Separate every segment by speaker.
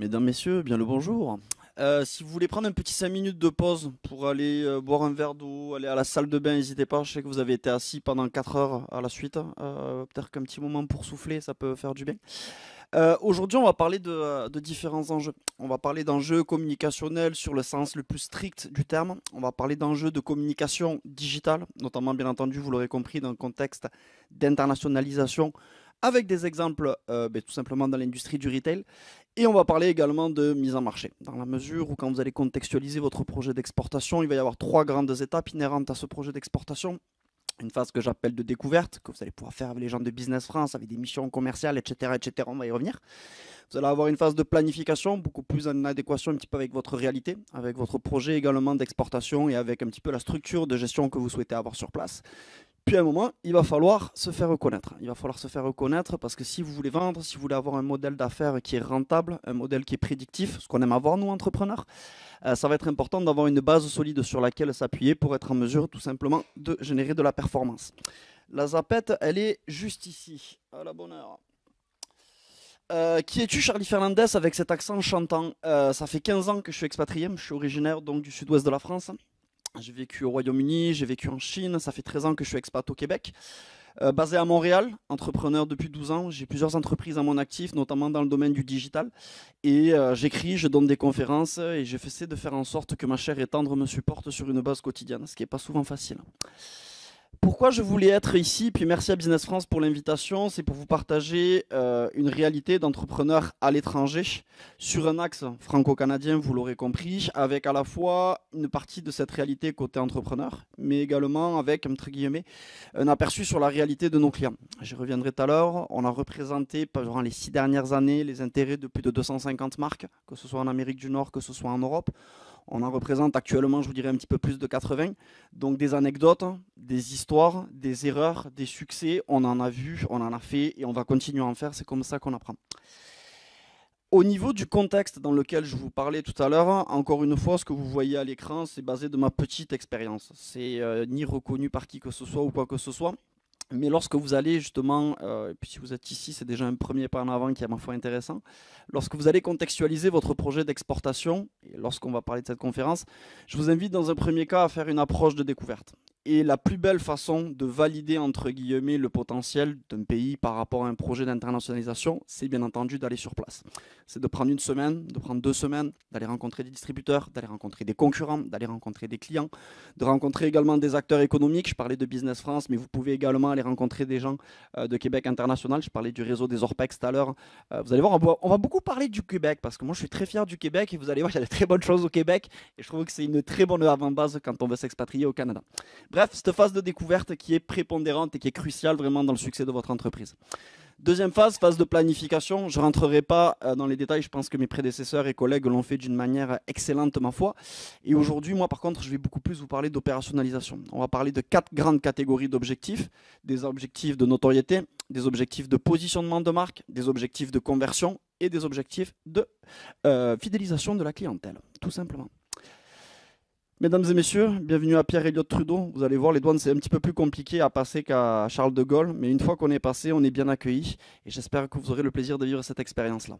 Speaker 1: Mesdames, Messieurs, bien le bonjour. Euh, si vous voulez prendre un petit 5 minutes de pause pour aller euh, boire un verre d'eau, aller à la salle de bain, n'hésitez pas. Je sais que vous avez été assis pendant 4 heures à la suite. Euh, peut-être qu'un petit moment pour souffler, ça peut faire du bien. Aujourd'hui, on va parler de, différents enjeux. On va parler d'enjeux communicationnels sur le sens le plus strict du terme. On va parler d'enjeux de communication digitale, notamment, bien entendu, vous l'aurez compris, dans le contexte d'internationalisation avec des exemples ben, tout simplement dans l'industrie du retail. Et on va parler également de mise en marché, dans la mesure où quand vous allez contextualiser votre projet d'exportation, il va y avoir trois grandes étapes inhérentes à ce projet d'exportation. Une phase que j'appelle de découverte, que vous allez pouvoir faire avec les gens de Business France, avec des missions commerciales, etc. etc. On va y revenir. Vous allez avoir une phase de planification, beaucoup plus en adéquation un petit peu avec votre réalité, avec votre projet également d'exportation et avec un petit peu la structure de gestion que vous souhaitez avoir sur place puis un moment, il va falloir se faire reconnaître. Il va falloir se faire reconnaître parce que si vous voulez vendre, si vous voulez avoir un modèle d'affaires qui est rentable, un modèle qui est prédictif, ce qu'on aime avoir, nous, entrepreneurs, euh, ça va être important d'avoir une base solide sur laquelle s'appuyer pour être en mesure tout simplement de générer de la performance. La zapette, elle est juste ici, à la bonne heure. Euh, qui es-tu, Charlie Fernandez, avec cet accent chantant euh, Ça fait 15 ans que je suis expatrié, je suis originaire donc du sud-ouest de la France. J'ai vécu au Royaume-Uni, j'ai vécu en Chine, ça fait 13 ans que je suis expat au Québec. Euh, basé à Montréal, entrepreneur depuis 12 ans, j'ai plusieurs entreprises à mon actif, notamment dans le domaine du digital. Et euh, j'écris, je donne des conférences et j'essaie de faire en sorte que ma chair et tendre me supporte sur une base quotidienne, ce qui n'est pas souvent facile pourquoi je voulais être ici, puis merci à Business France pour l'invitation, c'est pour vous partager euh, une réalité d'entrepreneur à l'étranger sur un axe franco-canadien, vous l'aurez compris, avec à la fois une partie de cette réalité côté entrepreneur, mais également avec, entre guillemets, un aperçu sur la réalité de nos clients. j'y reviendrai tout à l'heure, on a représenté durant les six dernières années les intérêts de plus de 250 marques, que ce soit en Amérique du Nord, que ce soit en Europe. On en représente actuellement, je vous dirais, un petit peu plus de 80. Donc des anecdotes, des histoires, des erreurs, des succès, on en a vu, on en a fait et on va continuer à en faire. C'est comme ça qu'on apprend. Au niveau du contexte dans lequel je vous parlais tout à l'heure, encore une fois, ce que vous voyez à l'écran, c'est basé de ma petite expérience. C'est euh, ni reconnu par qui que ce soit ou quoi que ce soit. Mais lorsque vous allez justement, euh, et puis si vous êtes ici, c'est déjà un premier pas en avant qui est à ma foi intéressant, lorsque vous allez contextualiser votre projet d'exportation, et lorsqu'on va parler de cette conférence, je vous invite dans un premier cas à faire une approche de découverte. Et la plus belle façon de valider, entre guillemets, le potentiel d'un pays par rapport à un projet d'internationalisation, c'est bien entendu d'aller sur place. C'est de prendre une semaine, de prendre deux semaines, d'aller rencontrer des distributeurs, d'aller rencontrer des concurrents, d'aller rencontrer des clients, de rencontrer également des acteurs économiques. Je parlais de Business France, mais vous pouvez également aller rencontrer des gens euh, de Québec international. Je parlais du réseau des ORPEX tout à l'heure. Euh, vous allez voir, on va beaucoup parler du Québec, parce que moi je suis très fier du Québec, et vous allez voir, il y a de très bonnes choses au Québec, et je trouve que c'est une très bonne avant-base quand on veut s'expatrier au Canada. Bref, Bref, cette phase de découverte qui est prépondérante et qui est cruciale vraiment dans le succès de votre entreprise. Deuxième phase, phase de planification. Je ne rentrerai pas euh, dans les détails, je pense que mes prédécesseurs et collègues l'ont fait d'une manière excellente, ma foi. Et aujourd'hui, moi par contre, je vais beaucoup plus vous parler d'opérationnalisation. On va parler de quatre grandes catégories d'objectifs. Des objectifs de notoriété, des objectifs de positionnement de marque, des objectifs de conversion et des objectifs de euh, fidélisation de la clientèle, tout simplement. Mesdames et messieurs, bienvenue à pierre Elliott Trudeau. Vous allez voir, les douanes, c'est un petit peu plus compliqué à passer qu'à Charles de Gaulle, mais une fois qu'on est passé, on est bien accueilli et j'espère que vous aurez le plaisir de vivre cette expérience-là.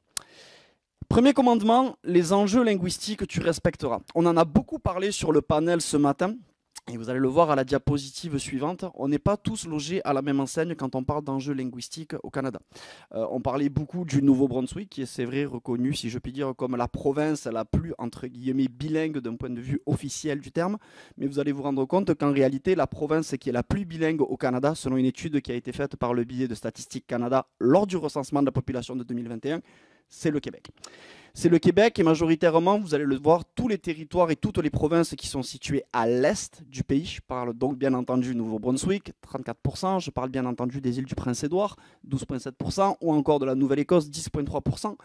Speaker 1: Premier commandement, les enjeux linguistiques, tu respecteras. On en a beaucoup parlé sur le panel ce matin, et vous allez le voir à la diapositive suivante, on n'est pas tous logés à la même enseigne quand on parle d'enjeux linguistiques au Canada. Euh, on parlait beaucoup du Nouveau-Brunswick, qui est, c'est vrai, reconnu, si je puis dire, comme la province la plus, entre guillemets, bilingue d'un point de vue officiel du terme, mais vous allez vous rendre compte qu'en réalité, la province qui est la plus bilingue au Canada, selon une étude qui a été faite par le billet de Statistique Canada lors du recensement de la population de 2021, c'est le Québec. C'est le Québec et majoritairement, vous allez le voir, tous les territoires et toutes les provinces qui sont situées à l'est du pays. Je parle donc bien entendu du Nouveau-Brunswick, 34%. Je parle bien entendu des îles du Prince-Édouard, 12,7%, ou encore de la Nouvelle-Écosse, 10,3%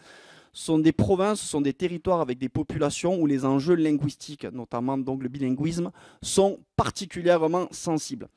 Speaker 1: sont des provinces, sont des territoires avec des populations où les enjeux linguistiques, notamment donc le bilinguisme, sont particulièrement sensibles.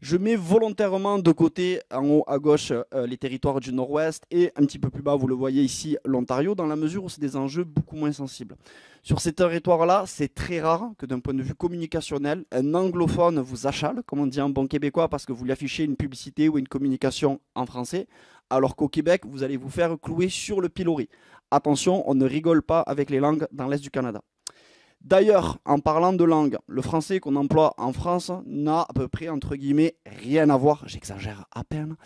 Speaker 1: Je mets volontairement de côté, en haut à gauche, euh, les territoires du Nord-Ouest et un petit peu plus bas, vous le voyez ici, l'Ontario, dans la mesure où c'est des enjeux beaucoup moins sensibles. Sur ces territoires-là, c'est très rare que d'un point de vue communicationnel, un anglophone vous achale, comme on dit en bon québécois, parce que vous lui affichez une publicité ou une communication en français, alors qu'au Québec, vous allez vous faire clouer sur le pilori. Attention, on ne rigole pas avec les langues dans l'Est du Canada. D'ailleurs, en parlant de langue, le français qu'on emploie en France n'a à peu près, entre guillemets, rien à voir, j'exagère à peine,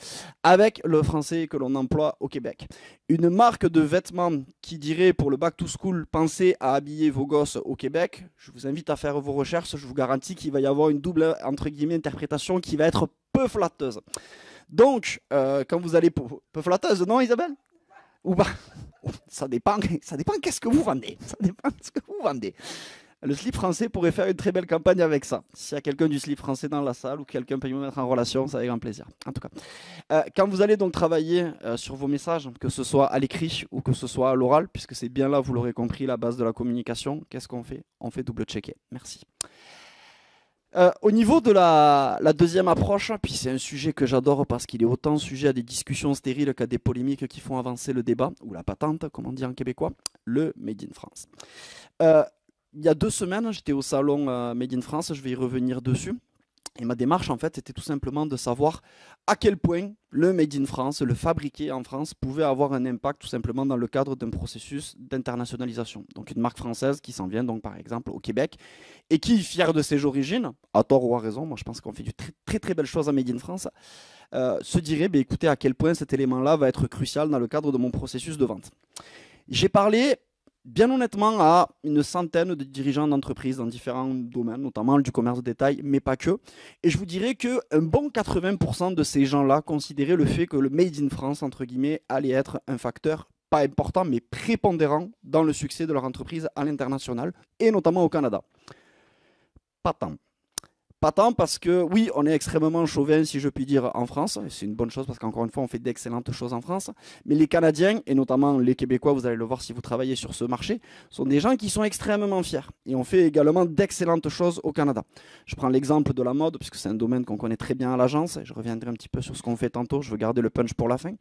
Speaker 1: avec le français que l'on emploie au Québec. Une marque de vêtements qui dirait pour le back to school, pensez à habiller vos gosses au Québec, je vous invite à faire vos recherches, je vous garantis qu'il va y avoir une double, entre guillemets, interprétation qui va être peu flatteuse. Donc, euh, quand vous allez pour peu flatteuse, non, Isabelle Ou Ça dépend. Ça dépend qu'est-ce que vous vendez. Ça dépend de ce que vous vendez. Le slip français pourrait faire une très belle campagne avec ça. S'il y a quelqu'un du slip français dans la salle ou quelqu'un peut me mettre en relation, ça avec grand plaisir. En tout cas, euh, quand vous allez donc travailler euh, sur vos messages, que ce soit à l'écrit ou que ce soit à l'oral, puisque c'est bien là, vous l'aurez compris, la base de la communication, qu'est-ce qu'on fait On fait double-checker. Merci. Euh, au niveau de la, deuxième approche, puis c'est un sujet que j'adore parce qu'il est autant sujet à des discussions stériles qu'à des polémiques qui font avancer le débat, ou la patente, comme on dit en québécois, le Made in France. Euh, il y a deux semaines, j'étais au salon euh, Made in France, je vais y revenir dessus. Et ma démarche, en fait, c'était tout simplement de savoir à quel point le Made in France, le fabriqué en France, pouvait avoir un impact tout simplement dans le cadre d'un processus d'internationalisation. Donc une marque française qui s'en vient donc par exemple au Québec et qui, fière de ses origines, à tort ou à raison, moi je pense qu'on fait de très très, belles choses chose à Made in France, euh, se dirait, bah, écoutez, à quel point cet élément-là va être crucial dans le cadre de mon processus de vente. J'ai parlé bien honnêtement à une centaine de dirigeants d'entreprises dans différents domaines, notamment du commerce de détail, mais pas que. Et je vous dirais que un bon 80% de ces gens-là considéraient le fait que le made in France entre guillemets allait être un facteur pas important mais prépondérant dans le succès de leur entreprise à l'international et notamment au Canada. Pas tant. Pas tant parce que, oui, on est extrêmement chauvin, si je puis dire, en France. C'est une bonne chose parce qu'encore une fois, on fait d'excellentes choses en France. Mais les Canadiens, et notamment les Québécois, vous allez le voir si vous travaillez sur ce marché, sont des gens qui sont extrêmement fiers. Et on fait également d'excellentes choses au Canada. Je prends l'exemple de la mode, puisque c'est un domaine qu'on connaît très bien à l'agence. Je reviendrai un petit peu sur ce qu'on fait tantôt. Je veux garder le punch pour la fin.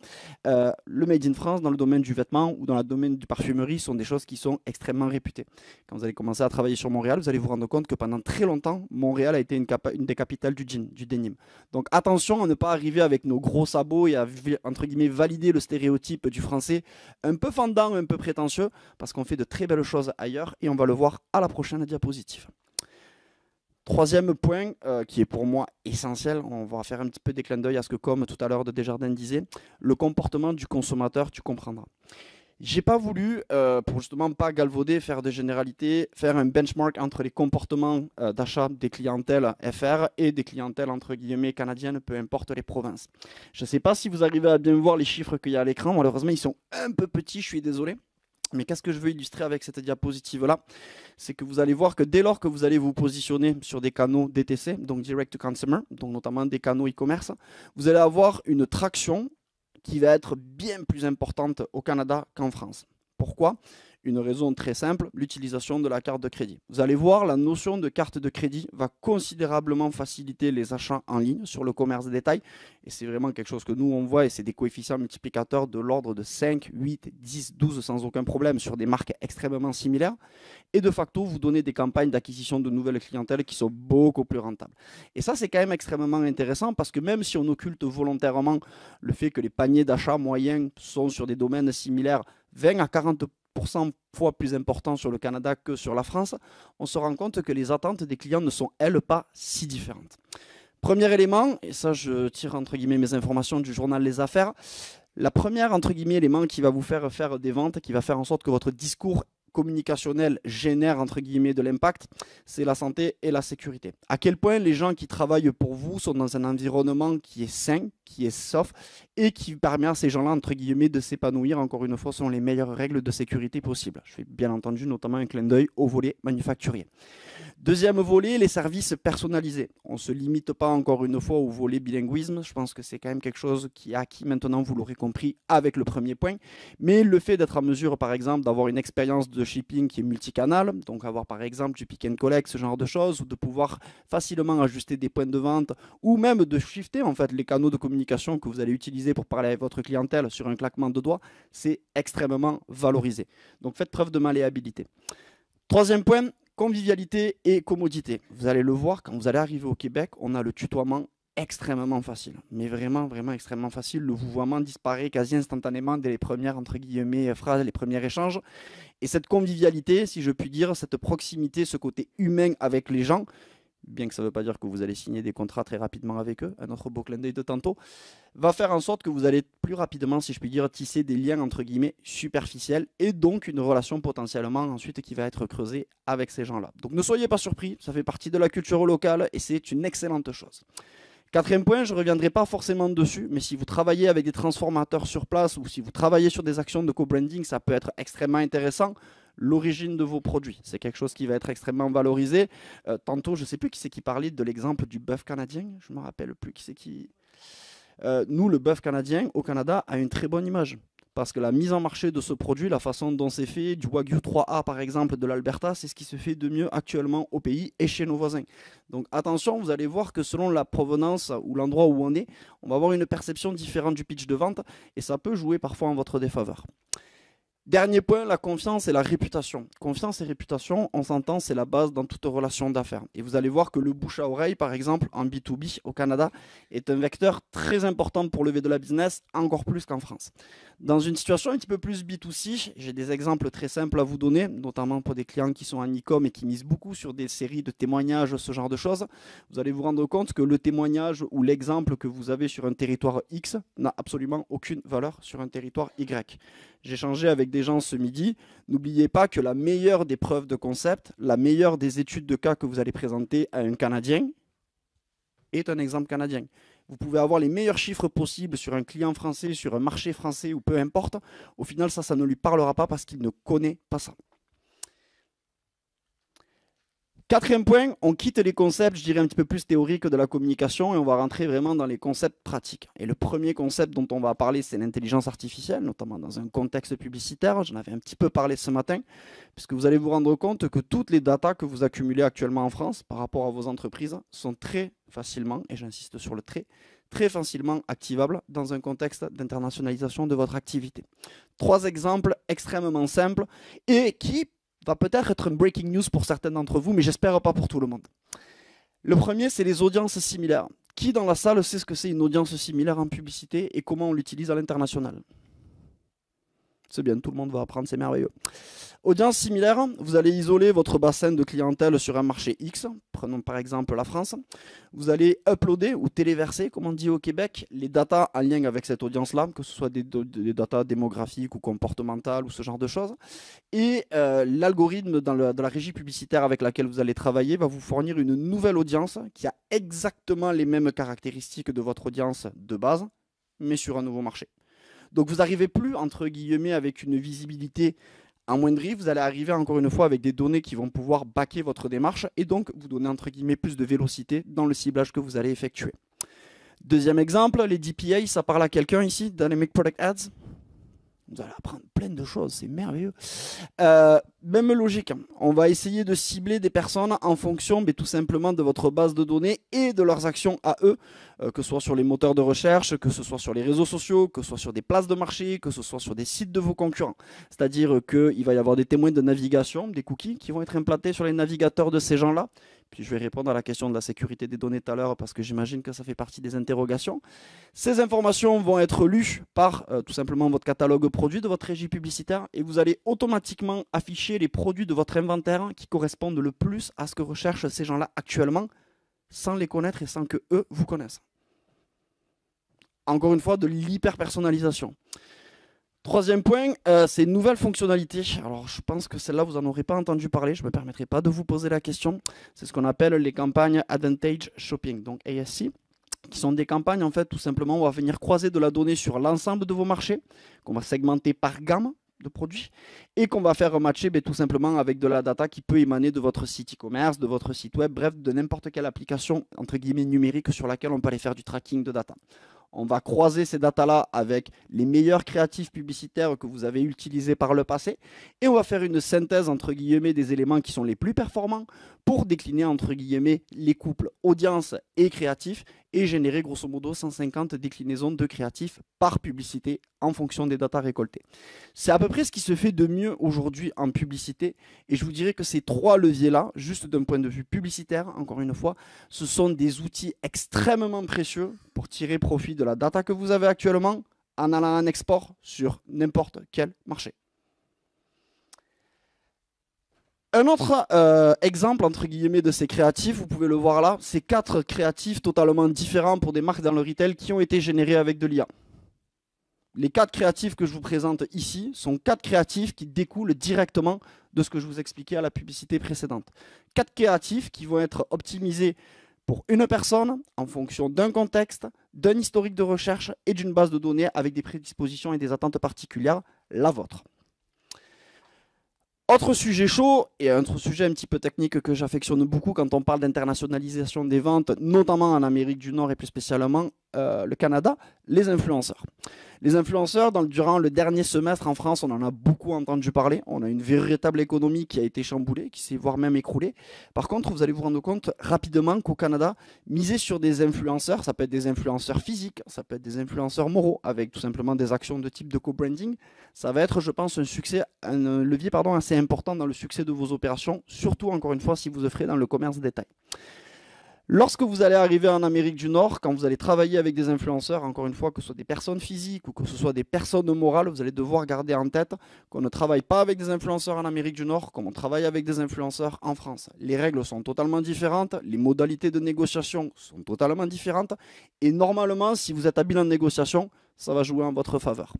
Speaker 1: Euh, le Made in France, dans le domaine du vêtement ou dans le domaine du parfumerie, sont des choses qui sont extrêmement réputées. Quand vous allez commencer à travailler sur Montréal, vous allez vous rendre compte que pendant très longtemps, Montréal a été une une, des capitales du jean, du denim. Donc attention à ne pas arriver avec nos gros sabots et à, entre guillemets, valider le stéréotype du français un peu fendant, un peu prétentieux, parce qu'on fait de très belles choses ailleurs et on va le voir à la prochaine diapositive. Troisième point euh, qui est pour moi essentiel, on va faire un petit peu des clins d'œil à ce que, comme tout à l'heure de Desjardins disait, le comportement du consommateur, tu comprendras. J'ai pas voulu, euh, pour justement pas galvauder, faire des généralités, faire un benchmark entre les comportements euh, d'achat des clientèles FR et des clientèles entre guillemets canadiennes, peu importe les provinces. Je sais pas si vous arrivez à bien voir les chiffres qu'il y a à l'écran. Malheureusement, ils sont un peu petits, je suis désolé. Mais qu'est-ce que je veux illustrer avec cette diapositive-là C'est que vous allez voir que dès lors que vous allez vous positionner sur des canaux DTC, donc Direct to Consumer, donc notamment des canaux e-commerce, vous allez avoir une traction qui va être bien plus importante au Canada qu'en France. Pourquoi une raison très simple, l'utilisation de la carte de crédit. Vous allez voir, la notion de carte de crédit va considérablement faciliter les achats en ligne sur le commerce de détail. Et c'est vraiment quelque chose que nous, on voit, et c'est des coefficients multiplicateurs de l'ordre de 5, 8, 10, 12 sans aucun problème sur des marques extrêmement similaires. Et de facto, vous donnez des campagnes d'acquisition de nouvelles clientèles qui sont beaucoup plus rentables. Et ça, c'est quand même extrêmement intéressant parce que même si on occulte volontairement le fait que les paniers d'achat moyens sont sur des domaines similaires, 20 à 40 fois plus important sur le Canada que sur la France, on se rend compte que les attentes des clients ne sont, elles, pas si différentes. Premier élément, et ça je tire entre guillemets mes informations du journal Les Affaires, la première entre guillemets élément qui va vous faire faire des ventes, qui va faire en sorte que votre discours communicationnel génère entre guillemets de l'impact, c'est la santé et la sécurité. À quel point les gens qui travaillent pour vous sont dans un environnement qui est sain, qui est sauf et qui permet à ces gens-là entre guillemets de s'épanouir encore une fois selon les meilleures règles de sécurité possibles. Je fais bien entendu notamment un clin d'œil au volet manufacturier. Deuxième volet, les services personnalisés. On ne se limite pas encore une fois au volet bilinguisme. Je pense que c'est quand même quelque chose qui a acquis maintenant, vous l'aurez compris, avec le premier point. Mais le fait d'être à mesure, par exemple, d'avoir une expérience de shipping qui est multicanal, donc avoir par exemple du pick and collect, ce genre de choses, ou de pouvoir facilement ajuster des points de vente, ou même de shifter en fait les canaux de communication que vous allez utiliser pour parler avec votre clientèle sur un claquement de doigts, c'est extrêmement valorisé. Donc faites preuve de malléabilité. Troisième point, convivialité et commodité. Vous allez le voir, quand vous allez arriver au Québec, on a le tutoiement extrêmement facile, mais vraiment, vraiment extrêmement facile. Le vouvoiement disparaît quasi instantanément dès les premières, entre guillemets, euh, phrases, les premiers échanges. Et cette convivialité, si je puis dire, cette proximité, ce côté humain avec les gens, bien que ça ne veut pas dire que vous allez signer des contrats très rapidement avec eux, un autre beau clin d'œil de tantôt, va faire en sorte que vous allez plus rapidement, si je puis dire, tisser des liens entre guillemets superficiels et donc une relation potentiellement ensuite qui va être creusée avec ces gens-là. Donc ne soyez pas surpris, ça fait partie de la culture locale et c'est une excellente chose. Quatrième point, je ne reviendrai pas forcément dessus, mais si vous travaillez avec des transformateurs sur place ou si vous travaillez sur des actions de co-branding, ça peut être extrêmement intéressant l'origine de vos produits. C'est quelque chose qui va être extrêmement valorisé. Euh, tantôt, je ne sais plus qui c'est qui parlait de l'exemple du bœuf canadien. Je ne me rappelle plus qui c'est qui. Euh, nous, le bœuf canadien au Canada a une très bonne image. Parce que la mise en marché de ce produit, la façon dont c'est fait, du Wagyu 3A par exemple de l'Alberta, c'est ce qui se fait de mieux actuellement au pays et chez nos voisins. Donc attention, vous allez voir que selon la provenance ou l'endroit où on est, on va avoir une perception différente du pitch de vente et ça peut jouer parfois en votre défaveur. Dernier point, la confiance et la réputation. Confiance et réputation, on s'entend, c'est la base dans toute relation d'affaires. Et vous allez voir que le bouche à oreille, par exemple, en B2B au Canada, est un vecteur très important pour lever de la business, encore plus qu'en France. Dans une situation un petit peu plus B2C, j'ai des exemples très simples à vous donner, notamment pour des clients qui sont en e-com et qui misent beaucoup sur des séries de témoignages, ce genre de choses. Vous allez vous rendre compte que le témoignage ou l'exemple que vous avez sur un territoire X n'a absolument aucune valeur sur un territoire Y. J'échangeais avec des gens ce midi. N'oubliez pas que la meilleure des preuves de concept, la meilleure des études de cas que vous allez présenter à un Canadien est un exemple canadien. Vous pouvez avoir les meilleurs chiffres possibles sur un client français, sur un marché français ou peu importe. Au final, ça, ça ne lui parlera pas parce qu'il ne connaît pas ça. Quatrième point, on quitte les concepts, je dirais un petit peu plus théoriques de la communication et on va rentrer vraiment dans les concepts pratiques. Et le premier concept dont on va parler, c'est l'intelligence artificielle, notamment dans un contexte publicitaire. J'en avais un petit peu parlé ce matin, puisque vous allez vous rendre compte que toutes les datas que vous accumulez actuellement en France par rapport à vos entreprises sont très facilement, et j'insiste sur le très, très facilement activables dans un contexte d'internationalisation de votre activité. Trois exemples extrêmement simples et qui va peut-être être une breaking news pour certains d'entre vous, mais j'espère pas pour tout le monde. Le premier, c'est les audiences similaires. Qui dans la salle sait ce que c'est une audience similaire en publicité et comment on l'utilise à l'international c'est bien, tout le monde va apprendre, c'est merveilleux. Audience similaire, vous allez isoler votre bassin de clientèle sur un marché X, prenons par exemple la France. Vous allez uploader ou téléverser, comme on dit au Québec, les datas en lien avec cette audience-là, que ce soit des, datas démographiques ou comportementales ou ce genre de choses. Et euh, l'algorithme dans la régie publicitaire avec laquelle vous allez travailler va vous fournir une nouvelle audience qui a exactement les mêmes caractéristiques de votre audience de base, mais sur un nouveau marché. Donc vous n'arrivez plus, entre guillemets, avec une visibilité amoindrie. Vous allez arriver, encore une fois, avec des données qui vont pouvoir baquer votre démarche et donc vous donner, entre guillemets, plus de vélocité dans le ciblage que vous allez effectuer. Deuxième exemple, les DPA, ça parle à quelqu'un ici dans les Make Product Ads vous allez apprendre plein de choses, c'est merveilleux. Euh, même logique, hein. on va essayer de cibler des personnes en fonction mais tout simplement de votre base de données et de leurs actions à eux, euh, que ce soit sur les moteurs de recherche, que ce soit sur les réseaux sociaux, que ce soit sur des places de marché, que ce soit sur des sites de vos concurrents. C'est-à-dire qu'il va y avoir des témoins de navigation, des cookies qui vont être implantés sur les navigateurs de ces gens-là puis je vais répondre à la question de la sécurité des données tout à l'heure, parce que j'imagine que ça fait partie des interrogations. Ces informations vont être lues par euh, tout simplement votre catalogue produits de votre régie publicitaire, et vous allez automatiquement afficher les produits de votre inventaire qui correspondent le plus à ce que recherchent ces gens-là actuellement, sans les connaître et sans que eux vous connaissent. Encore une fois, de l'hyper-personnalisation. Troisième point, euh, ces c'est fonctionnalités. nouvelle Alors, je pense que celle-là, vous n'en aurez pas entendu parler. Je ne me permettrai pas de vous poser la question. C'est ce qu'on appelle les campagnes Advantage Shopping, donc ASC qui sont des campagnes en fait tout simplement où on va venir croiser de la donnée sur l'ensemble de vos marchés, qu'on va segmenter par gamme de produits et qu'on va faire matcher ben, tout simplement avec de la data qui peut émaner de votre site e-commerce, de votre site web, bref, de n'importe quelle application entre guillemets numérique sur laquelle on peut aller faire du tracking de data. On va croiser ces datas-là avec les meilleurs créatifs publicitaires que vous avez utilisés par le passé et on va faire une synthèse entre guillemets des éléments qui sont les plus performants pour décliner entre guillemets les couples audience et créatif et générer grosso modo 150 déclinaisons de créatifs par publicité en fonction des datas récoltées. C'est à peu près ce qui se fait de mieux aujourd'hui en publicité et je vous dirais que ces trois leviers-là, juste d'un point de vue publicitaire, encore une fois, ce sont des outils extrêmement précieux pour tirer profit de la data que vous avez actuellement en allant en export sur n'importe quel marché. Un autre euh, exemple, entre guillemets, de ces créatifs, vous pouvez le voir là, c'est quatre créatifs totalement différents pour des marques dans le retail qui ont été générés avec de l'IA. Les quatre créatifs que je vous présente ici sont quatre créatifs qui découlent directement de ce que je vous expliquais à la publicité précédente. Quatre créatifs qui vont être optimisés pour une personne en fonction d'un contexte, d'un historique de recherche et d'une base de données avec des prédispositions et des attentes particulières, la vôtre. Autre sujet chaud et un autre sujet un petit peu technique que j'affectionne beaucoup quand on parle d'internationalisation des ventes, notamment en Amérique du Nord et plus spécialement euh, le Canada, les influenceurs. Les influenceurs, dans, durant le dernier semestre en France, on en a beaucoup entendu parler. On a une véritable économie qui a été chamboulée, qui s'est voire même écroulée. Par contre, vous allez vous rendre compte rapidement qu'au Canada, miser sur des influenceurs, ça peut être des influenceurs physiques, ça peut être des influenceurs moraux, avec tout simplement des actions de type de co-branding, ça va être, je pense, un succès, un levier pardon, assez important dans le succès de vos opérations, surtout encore une fois si vous offrez dans le commerce détail. Lorsque vous allez arriver en Amérique du Nord, quand vous allez travailler avec des influenceurs, encore une fois, que ce soit des personnes physiques ou que ce soit des personnes morales, vous allez devoir garder en tête qu'on ne travaille pas avec des influenceurs en Amérique du Nord comme on travaille avec des influenceurs en France. Les règles sont totalement différentes, les modalités de négociation sont totalement différentes, et normalement, si vous êtes habile en négociation, ça va jouer en votre faveur.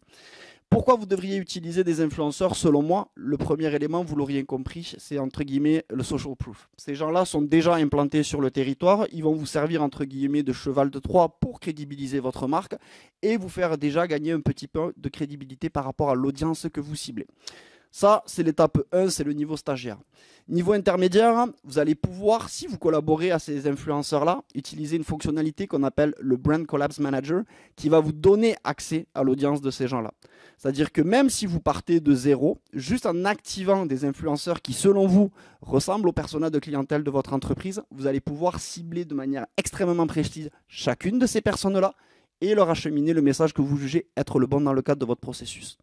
Speaker 1: Pourquoi vous devriez utiliser des influenceurs Selon moi, le premier élément, vous l'auriez compris, c'est entre guillemets le social proof. Ces gens-là sont déjà implantés sur le territoire, ils vont vous servir entre guillemets de cheval de Troie pour crédibiliser votre marque et vous faire déjà gagner un petit peu de crédibilité par rapport à l'audience que vous ciblez. Ça, c'est l'étape 1, c'est le niveau stagiaire. Niveau intermédiaire, vous allez pouvoir, si vous collaborez à ces influenceurs-là, utiliser une fonctionnalité qu'on appelle le Brand Collapse Manager, qui va vous donner accès à l'audience de ces gens-là. C'est-à-dire que même si vous partez de zéro, juste en activant des influenceurs qui, selon vous, ressemblent au personnel de clientèle de votre entreprise, vous allez pouvoir cibler de manière extrêmement précise chacune de ces personnes-là et leur acheminer le message que vous jugez être le bon dans le cadre de votre processus.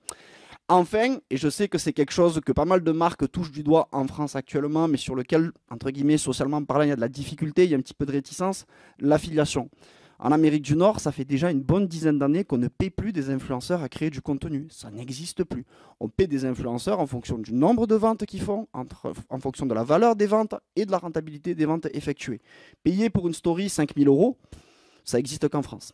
Speaker 1: Enfin, et je sais que c'est quelque chose que pas mal de marques touchent du doigt en France actuellement, mais sur lequel, entre guillemets, socialement parlant, il y a de la difficulté, il y a un petit peu de réticence, l'affiliation. En Amérique du Nord, ça fait déjà une bonne dizaine d'années qu'on ne paie plus des influenceurs à créer du contenu. Ça n'existe plus. On paie des influenceurs en fonction du nombre de ventes qu'ils font, entre, en fonction de la valeur des ventes et de la rentabilité des ventes effectuées. Payer pour une story 5000 euros, ça n'existe qu'en France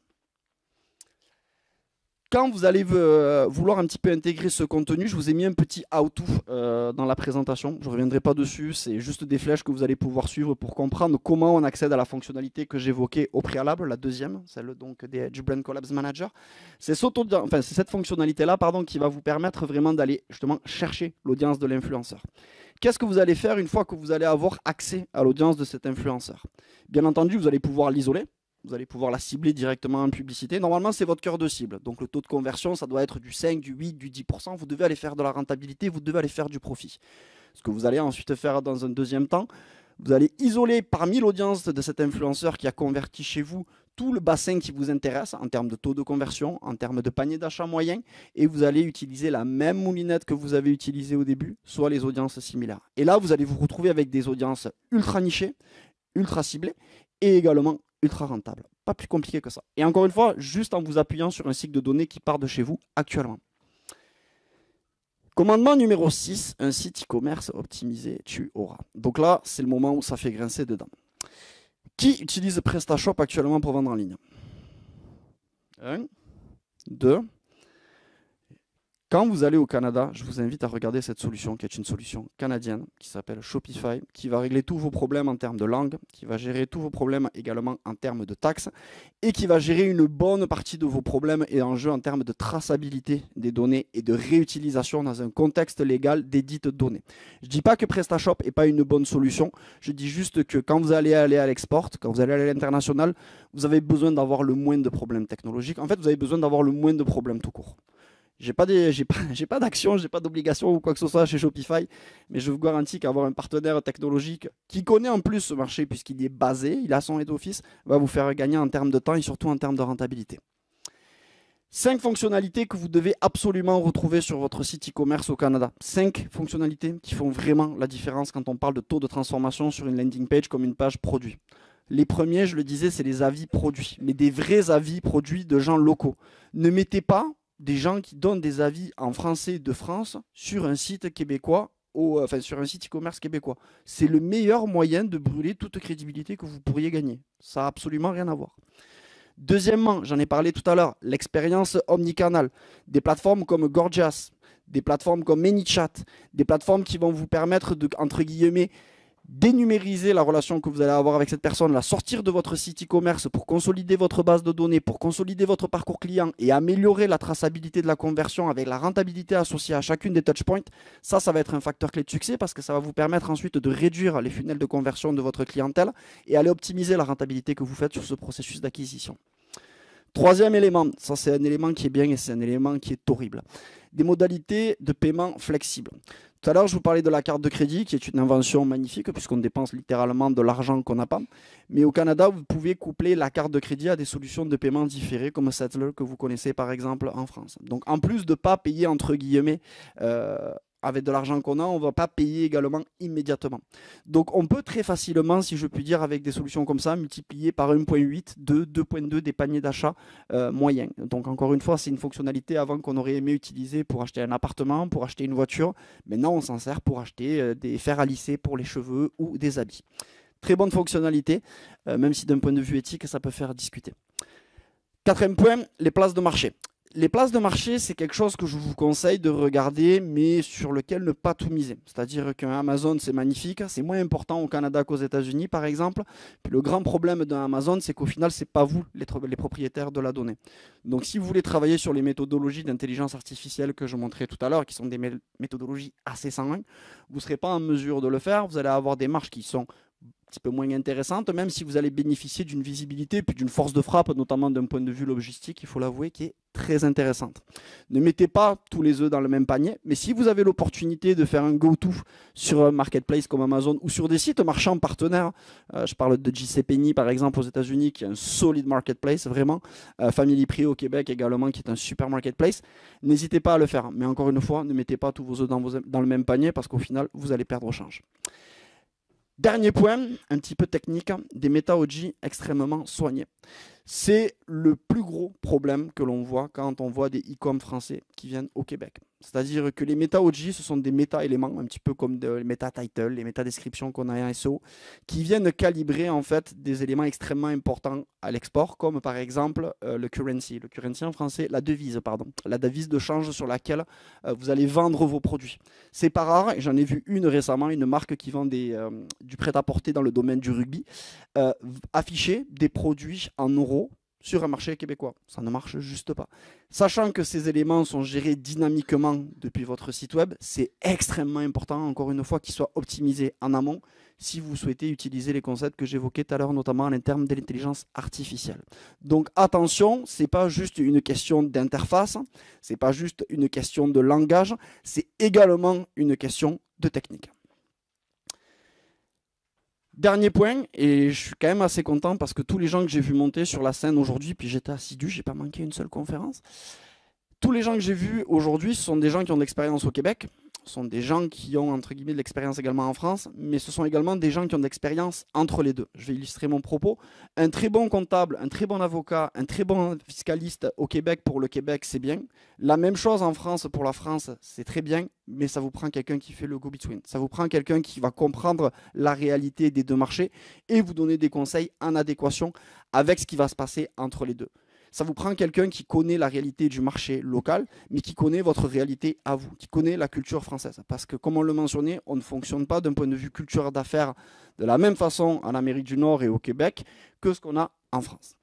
Speaker 1: quand vous allez euh, vouloir un petit peu intégrer ce contenu, je vous ai mis un petit how-to euh, dans la présentation. Je ne reviendrai pas dessus, c'est juste des flèches que vous allez pouvoir suivre pour comprendre comment on accède à la fonctionnalité que j'évoquais au préalable, la deuxième, celle donc des, du Brand Collabs Manager. C'est cette fonctionnalité-là qui va vous permettre vraiment d'aller justement chercher l'audience de l'influenceur. Qu'est-ce que vous allez faire une fois que vous allez avoir accès à l'audience de cet influenceur Bien entendu, vous allez pouvoir l'isoler, vous allez pouvoir la cibler directement en publicité. Normalement, c'est votre cœur de cible. Donc le taux de conversion, ça doit être du 5, du 8, du 10%. Vous devez aller faire de la rentabilité, vous devez aller faire du profit. Ce que vous allez ensuite faire dans un deuxième temps, vous allez isoler parmi l'audience de cet influenceur qui a converti chez vous tout le bassin qui vous intéresse en termes de taux de conversion, en termes de panier d'achat moyen, et vous allez utiliser la même moulinette que vous avez utilisée au début, soit les audiences similaires. Et là, vous allez vous retrouver avec des audiences ultra nichées, ultra ciblées, et également ultra rentable. Pas plus compliqué que ça. Et encore une fois, juste en vous appuyant sur un cycle de données qui part de chez vous actuellement. Commandement numéro 6, un site e-commerce optimisé, tu auras. Donc là, c'est le moment où ça fait grincer dedans. Qui utilise PrestaShop actuellement pour vendre en ligne 1, 2, quand vous allez au Canada, je vous invite à regarder cette solution qui est une solution canadienne qui s'appelle Shopify, qui va régler tous vos problèmes en termes de langue, qui va gérer tous vos problèmes également en termes de taxes et qui va gérer une bonne partie de vos problèmes et enjeux en termes de traçabilité des données et de réutilisation dans un contexte légal des dites données. Je ne dis pas que PrestaShop n'est pas une bonne solution, je dis juste que quand vous allez aller à l'export, quand vous allez aller à l'international, vous avez besoin d'avoir le moins de problèmes technologiques. En fait, vous avez besoin d'avoir le moins de problèmes tout court. J'ai pas pas, j'ai je d'action, j'ai pas d'obligation ou quoi que ce soit chez Shopify, mais je vous garantis qu'avoir un partenaire technologique qui connaît en plus ce marché puisqu'il est basé, il a son head office, va vous faire gagner en termes de temps et surtout en termes de rentabilité. Cinq fonctionnalités que vous devez absolument retrouver sur votre site e-commerce au Canada. Cinq fonctionnalités qui font vraiment la différence quand on parle de taux de transformation sur une landing page comme une page produit. Les premiers, je le disais, c'est les avis produits, mais des vrais avis produits de gens locaux. Ne mettez pas des gens qui donnent des avis en français de France sur un site québécois, euh, enfin sur un site e-commerce québécois. C'est le meilleur moyen de brûler toute crédibilité que vous pourriez gagner. Ça n'a absolument rien à voir. Deuxièmement, j'en ai parlé tout à l'heure, l'expérience omnicanal. Des plateformes comme Gorgias, des plateformes comme ManyChat, des plateformes qui vont vous permettre de, entre guillemets, dénumériser la relation que vous allez avoir avec cette personne, la sortir de votre site e-commerce pour consolider votre base de données, pour consolider votre parcours client et améliorer la traçabilité de la conversion avec la rentabilité associée à chacune des touchpoints, ça, ça va être un facteur clé de succès parce que ça va vous permettre ensuite de réduire les funnels de conversion de votre clientèle et aller optimiser la rentabilité que vous faites sur ce processus d'acquisition. Troisième élément, ça c'est un élément qui est bien et c'est un élément qui est horrible, des modalités de paiement flexibles. Tout à l'heure, je vous parlais de la carte de crédit, qui est une invention magnifique, puisqu'on dépense littéralement de l'argent qu'on n'a pas. Mais au Canada, vous pouvez coupler la carte de crédit à des solutions de paiement différées, comme Settler que vous connaissez par exemple en France. Donc, en plus de ne pas payer, entre guillemets, euh, avec de l'argent qu'on a, on ne va pas payer également immédiatement. Donc on peut très facilement, si je puis dire, avec des solutions comme ça, multiplier par 1.8, 2, 2.2 des paniers d'achat euh, moyens. Donc encore une fois, c'est une fonctionnalité avant qu'on aurait aimé utiliser pour acheter un appartement, pour acheter une voiture. Maintenant, on s'en sert pour acheter euh, des fers à lisser pour les cheveux ou des habits. Très bonne fonctionnalité, euh, même si d'un point de vue éthique, ça peut faire discuter. Quatrième point, les places de marché les places de marché, c'est quelque chose que je vous conseille de regarder, mais sur lequel ne pas tout miser. C'est-à-dire qu'un Amazon, c'est magnifique, c'est moins important au Canada qu'aux États-Unis, par exemple. Puis le grand problème d'un Amazon, c'est qu'au final, ce n'est pas vous les, propriétaires de la donnée. Donc si vous voulez travailler sur les méthodologies d'intelligence artificielle que je montrais tout à l'heure, qui sont des méthodologies assez sanguines, vous ne serez pas en mesure de le faire. Vous allez avoir des marches qui sont petit peu moins intéressante, même si vous allez bénéficier d'une visibilité puis d'une force de frappe, notamment d'un point de vue logistique, il faut l'avouer, qui est très intéressante. Ne mettez pas tous les œufs dans le même panier, mais si vous avez l'opportunité de faire un go-to sur un euh, marketplace comme Amazon ou sur des sites marchands partenaires, euh, je parle de JCPenney par exemple aux États-Unis, qui est un solide marketplace, vraiment, euh, Family Prix au Québec également, qui est un super marketplace, n'hésitez pas à le faire. Mais encore une fois, ne mettez pas tous vos œufs dans, dans le même panier parce qu'au final, vous allez perdre au change. Dernier point, un petit peu technique, des méta extrêmement soignés. C'est le plus gros problème que l'on voit quand on voit des e-com français qui viennent au Québec. C'est-à-dire que les méta OG, ce sont des méta-éléments, un petit peu comme les méta-titles, les méta-descriptions qu'on a en SEO, qui viennent calibrer en fait des éléments extrêmement importants à l'export, comme par exemple euh, le currency, le currency en français, la devise, pardon, la devise de change sur laquelle euh, vous allez vendre vos produits. C'est pas rare, j'en ai vu une récemment, une marque qui vend des, euh, du prêt-à-porter dans le domaine du rugby, afficher des produits en euros sur un marché québécois. Ça ne marche juste pas. Sachant que ces éléments sont gérés dynamiquement depuis votre site web, c'est extrêmement important, encore une fois, qu'ils soient optimisés en amont si vous souhaitez utiliser les concepts que j'évoquais tout à l'heure, notamment à termes de l'intelligence artificielle. Donc attention, ce n'est pas juste une question d'interface, ce n'est pas juste une question de langage, c'est également une question de technique. Dernier point, et je suis quand même assez content parce que tous les gens que j'ai vu monter sur la scène aujourd'hui, puis j'étais assidu, j'ai pas manqué une seule conférence. Tous les gens que j'ai vus aujourd'hui, ce sont des gens qui ont de l'expérience au Québec, sont des gens qui ont, entre guillemets, de l'expérience également en France, mais ce sont également des gens qui ont de l'expérience entre les deux. Je vais illustrer mon propos. Un très bon comptable, un très bon avocat, un très bon fiscaliste au Québec pour le Québec, c'est bien. La même chose en France pour la France, c'est très bien, mais ça vous prend quelqu'un qui fait le go-between. Ça vous prend quelqu'un qui va comprendre la réalité des deux marchés et vous donner des conseils en adéquation avec ce qui va se passer entre les deux. Ça vous prend quelqu'un qui connaît la réalité du marché local, mais qui connaît votre réalité à vous, qui connaît la culture française. Parce que, comme on le mentionnait, on ne fonctionne pas d'un point de vue culture d'affaires de la même façon en Amérique du Nord et au Québec que ce qu'on a en France.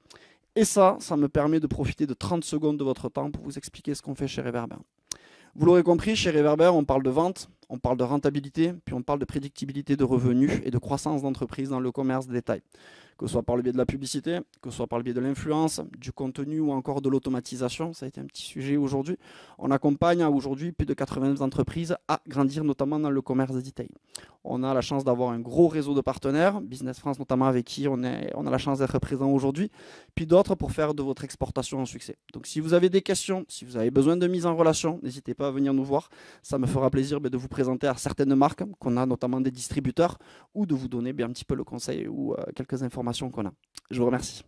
Speaker 1: Et ça, ça me permet de profiter de 30 secondes de votre temps pour vous expliquer ce qu'on fait chez Reverber. Vous l'aurez compris, chez Reverber, on parle de vente, on parle de rentabilité, puis on parle de prédictibilité de revenus et de croissance d'entreprise dans le commerce détail que ce soit par le biais de la publicité, que ce soit par le biais de l'influence, du contenu ou encore de l'automatisation. Ça a été un petit sujet aujourd'hui. On accompagne hein, aujourd'hui plus de 80 entreprises à grandir, notamment dans le commerce de détail. On a la chance d'avoir un gros réseau de partenaires, Business France notamment, avec qui on, est, on a la chance d'être présent aujourd'hui, puis d'autres pour faire de votre exportation un succès. Donc si vous avez des questions, si vous avez besoin de mise en relation, n'hésitez pas à venir nous voir. Ça me fera plaisir ben, de vous présenter à certaines marques qu'on a, notamment des distributeurs, ou de vous donner ben, un petit peu le conseil ou euh, quelques informations je vous remercie.